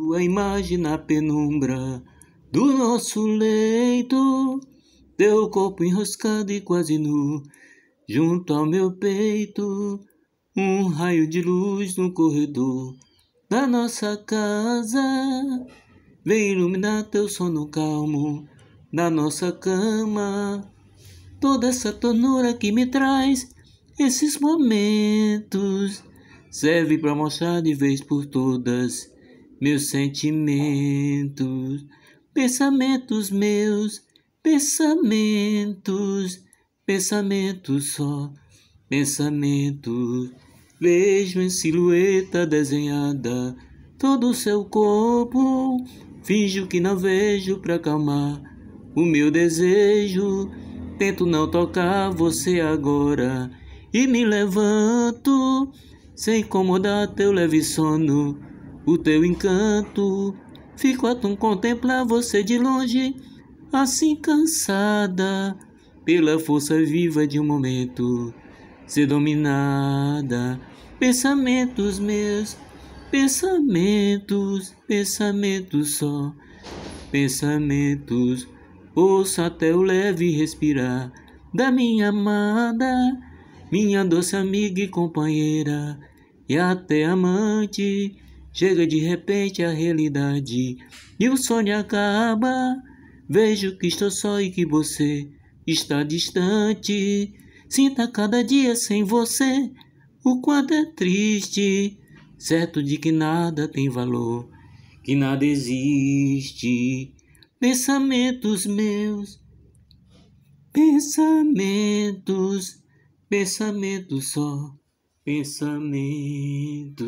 Tua imagem na penumbra do nosso leito, teu corpo enroscado e quase nu, junto ao meu peito, um raio de luz no corredor da nossa casa. Vem iluminar teu sono calmo na nossa cama. Toda essa ternura que me traz esses momentos serve para mostrar de vez por todas meus sentimentos, pensamentos meus, pensamentos, pensamentos só, pensamentos. Vejo em silhueta desenhada todo o seu corpo, finjo que não vejo para calmar o meu desejo. Tento não tocar você agora e me levanto sem incomodar teu leve sono o teu encanto. Fico a tão contemplar você de longe, assim cansada pela força viva de um momento ser dominada. Pensamentos meus, pensamentos, pensamentos só, pensamentos. Ouça até o leve respirar da minha amada, minha doce amiga e companheira, e até amante. Chega de repente a realidade e o sonho acaba. Vejo que estou só e que você está distante. Sinta cada dia sem você o quanto é triste. Certo de que nada tem valor, que nada existe. Pensamentos meus, pensamentos, pensamentos só, pensamentos.